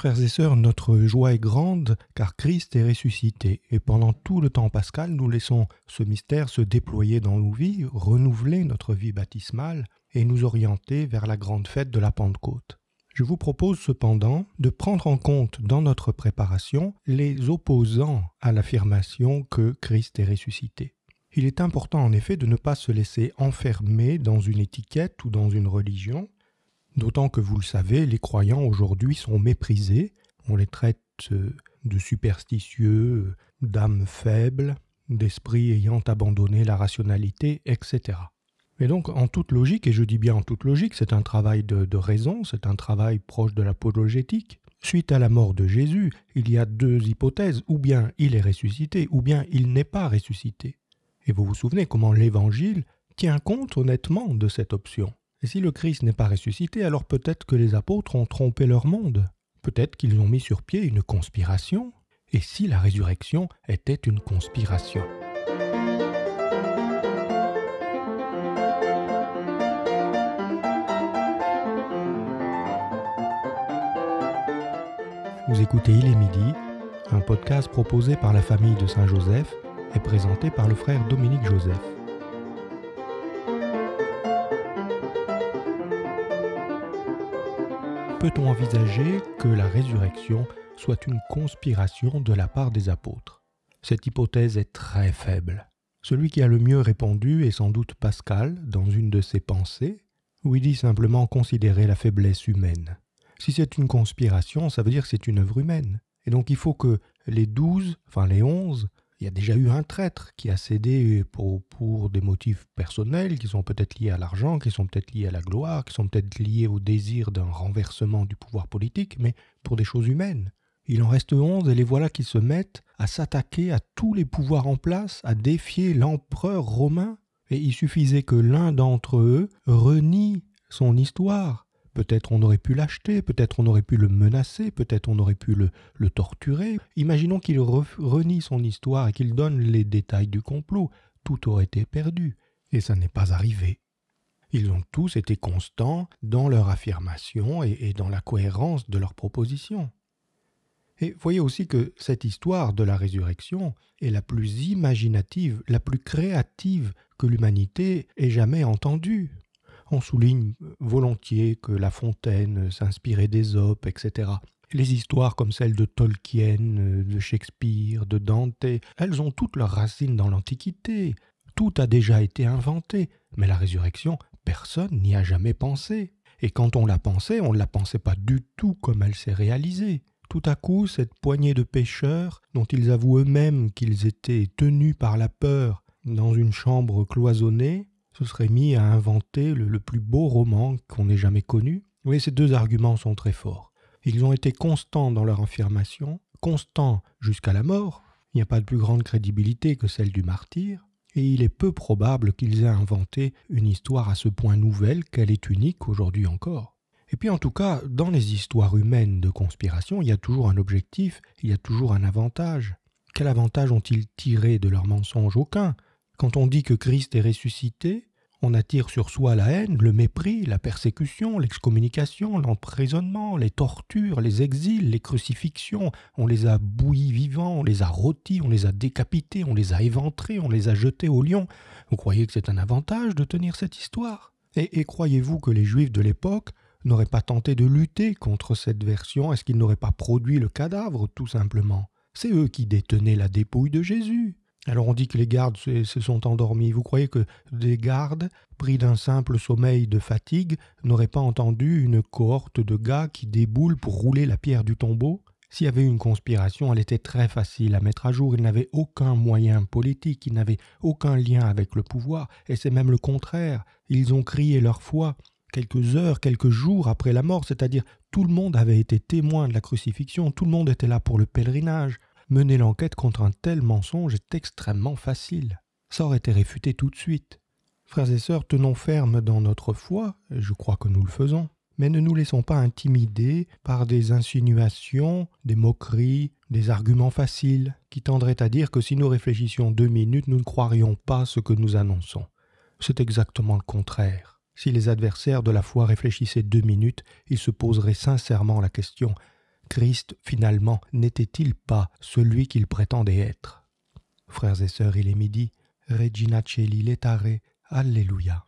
Frères et sœurs, notre joie est grande car Christ est ressuscité et pendant tout le temps pascal, nous laissons ce mystère se déployer dans nos vies, renouveler notre vie baptismale et nous orienter vers la grande fête de la Pentecôte. Je vous propose cependant de prendre en compte dans notre préparation les opposants à l'affirmation que Christ est ressuscité. Il est important en effet de ne pas se laisser enfermer dans une étiquette ou dans une religion, D'autant que vous le savez, les croyants aujourd'hui sont méprisés, on les traite euh, de superstitieux, euh, d'âmes faibles, d'esprits ayant abandonné la rationalité, etc. Mais donc, en toute logique, et je dis bien en toute logique, c'est un travail de, de raison, c'est un travail proche de l'apologétique. Suite à la mort de Jésus, il y a deux hypothèses, ou bien il est ressuscité, ou bien il n'est pas ressuscité. Et vous vous souvenez comment l'Évangile tient compte honnêtement de cette option. Et si le Christ n'est pas ressuscité, alors peut-être que les apôtres ont trompé leur monde. Peut-être qu'ils ont mis sur pied une conspiration. Et si la résurrection était une conspiration Vous écoutez Il est midi, un podcast proposé par la famille de Saint-Joseph et présenté par le frère Dominique Joseph. peut-on envisager que la résurrection soit une conspiration de la part des apôtres Cette hypothèse est très faible. Celui qui a le mieux répondu est sans doute Pascal, dans une de ses pensées, où il dit simplement considérer la faiblesse humaine. Si c'est une conspiration, ça veut dire que c'est une œuvre humaine. Et donc il faut que les douze, enfin les onze, il y a déjà eu un traître qui a cédé pour, des motifs personnels qui sont peut-être liés à l'argent, qui sont peut-être liés à la gloire, qui sont peut-être liés au désir d'un renversement du pouvoir politique, mais pour des choses humaines. Il en reste onze et les voilà qui se mettent à s'attaquer à tous les pouvoirs en place, à défier l'empereur romain. Et il suffisait que l'un d'entre eux renie son histoire, Peut-être on aurait pu l'acheter, peut-être on aurait pu le menacer, peut-être on aurait pu le, torturer. Imaginons qu'il renie son histoire et qu'il donne les détails du complot. Tout aurait été perdu. Et ça n'est pas arrivé. Ils ont tous été constants dans leur affirmation et, et dans la cohérence de leurs propositions. Et voyez aussi que cette histoire de la résurrection est la plus imaginative, la plus créative que l'humanité ait jamais entendue. On souligne volontiers que La Fontaine euh, s'inspirait d'Ésope, etc. Les histoires comme celles de Tolkien, euh, de Shakespeare, de Dante, elles ont toutes leurs racines dans l'Antiquité. Tout a déjà été inventé, mais la résurrection, personne n'y a jamais pensé. Et quand on l'a pensait, on ne la pensait pas du tout comme elle s'est réalisée. Tout à coup, cette poignée de pêcheurs, dont ils avouent eux-mêmes qu'ils étaient tenus par la peur dans une chambre cloisonnée, se serait mis à inventer le, plus beau roman qu'on ait jamais connu. Vous ces deux arguments sont très forts. Ils ont été constants dans leur affirmation, constants jusqu'à la mort. Il n'y a pas de plus grande crédibilité que celle du martyr. Et il est peu probable qu'ils aient inventé une histoire à ce point nouvelle qu'elle est unique aujourd'hui encore. Et puis en tout cas, dans les histoires humaines de conspiration, il y a toujours un objectif, il y a toujours un avantage. Quel avantage ont-ils tiré de leur mensonge Aucun. Quand on dit que Christ est ressuscité, on attire sur soi la haine, le mépris, la persécution, l'excommunication, l'emprisonnement, les tortures, les exils, les crucifixions. On les a bouillis vivants, on les a rôtis, on les a décapités, on les a éventrés, on les a jetés au lion. Vous croyez que c'est un avantage de tenir cette histoire Et, et croyez-vous que les juifs de l'époque n'auraient pas tenté de lutter contre cette version Est-ce qu'ils n'auraient pas produit le cadavre, tout simplement C'est eux qui détenaient la dépouille de Jésus. Alors on dit que les gardes se, sont endormis. Vous croyez que des gardes, pris d'un simple sommeil de fatigue, n'auraient pas entendu une cohorte de gars qui déboule pour rouler la pierre du tombeau S'il y avait une conspiration, elle était très facile à mettre à jour. Ils n'avaient aucun moyen politique, ils n'avaient aucun lien avec le pouvoir, et c'est même le contraire. Ils ont crié leur foi quelques heures, quelques jours après la mort, c'est-à-dire tout le monde avait été témoin de la crucifixion, tout le monde était là pour le pèlerinage mener l'enquête contre un tel mensonge est extrêmement facile. Ça aurait été réfuté tout de suite. Frères et sœurs, tenons ferme dans notre foi, je crois que nous le faisons, mais ne nous laissons pas intimider par des insinuations, des moqueries, des arguments faciles, qui tendraient à dire que si nous réfléchissions deux minutes, nous ne croirions pas ce que nous annonçons. C'est exactement le contraire. Si les adversaires de la foi réfléchissaient deux minutes, ils se poseraient sincèrement la question Christ finalement n'était-il pas celui qu'il prétendait être Frères et sœurs, il est midi. Regina Celi letare. Alléluia.